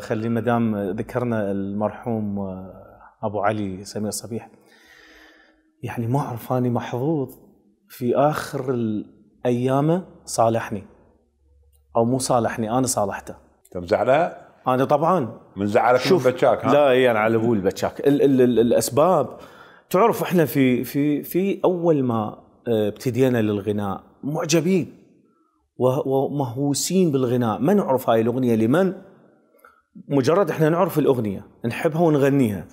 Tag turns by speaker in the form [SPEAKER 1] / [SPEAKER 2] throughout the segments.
[SPEAKER 1] خلي ما دام ذكرنا المرحوم ابو علي سمير صبيح يعني ما اعرف اني محظوظ في اخر ايامه صالحني او مو صالحني انا صالحته انت طيب، زعلان؟ انا طبعا من زعلك شوف من بتشاك ها؟ لا يعني على ابوي البتشاك ال- ال- ال- الاسباب تعرف احنا في في في اول ما آه، ابتدينا للغناء معجبين ومهووسين بالغناء ما نعرف هاي الاغنيه لمن مجرد احنا نعرف الاغنيه نحبها ونغنيها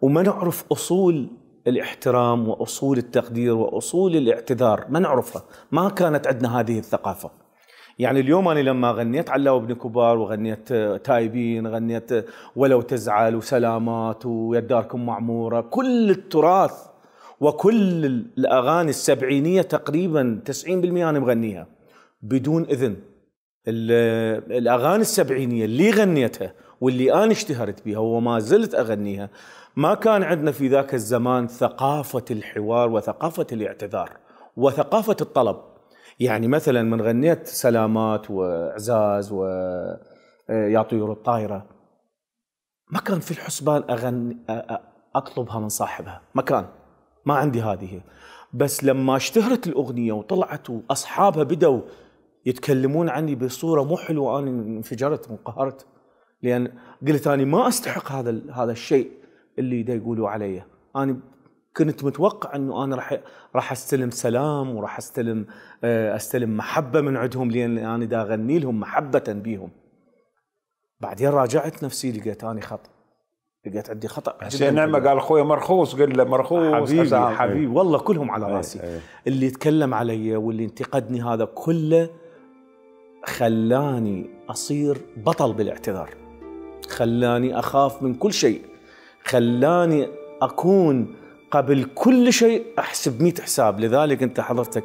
[SPEAKER 1] وما نعرف اصول الاحترام واصول التقدير واصول الاعتذار ما نعرفها ما كانت عندنا هذه الثقافه يعني اليوم انا لما غنيت علاوه بن كبار وغنيت آه، تايبين غنيت آه، ولو تزعل وسلامات ويداركم معموره كل التراث وكل الاغاني السبعينيه تقريبا 90% انا مغنيها بدون اذن الاغاني السبعينيه اللي غنيتها واللي انا اشتهرت بها وما زلت اغنيها ما كان عندنا في ذاك الزمان ثقافه الحوار وثقافه الاعتذار وثقافه الطلب يعني مثلا من غنيت سلامات واعزاز و آه، يا طيور الطايره ما كان في الحسبان اغني اطلبها من صاحبها ما كان ما عندي هذه بس لما اشتهرت الاغنيه وطلعت واصحابها بدوا يتكلمون عني بصوره مو حلوه انا انفجرت وانقهرت لان قلت انا ما استحق هذا هذا الشيء اللي دا يقولوا علي انا كنت متوقع انه انا راح راح استلم سلام وراح استلم آه، استلم محبه من عندهم لان انا دا اغني لهم محبه بيهم بعدين راجعت نفسي لقيت اني خطا لقيت عندي خطا حسين نعمه قال اخوي مرخوص قل له مرخوص حبيبي حبيبي والله كلهم على إيه، راسي أي أي. اللي يتكلم علي واللي انتقدني هذا كله خلاني اصير بطل بالاعتذار خلاني اخاف من كل شيء خلاني اكون قبل كل شيء احسب 100 حساب لذلك انت حضرتك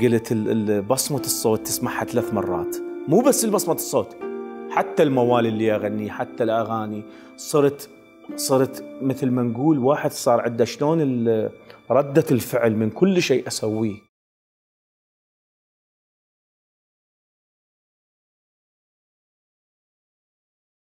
[SPEAKER 1] قلت بصمه الصوت تسمعها ثلاث مرات مو بس بصمه الصوت حتى الموال اللي اغنيه حتى الاغاني صرت صرت مثل ما نقول واحد صار عنده شلون رده الفعل من كل شيء اسويه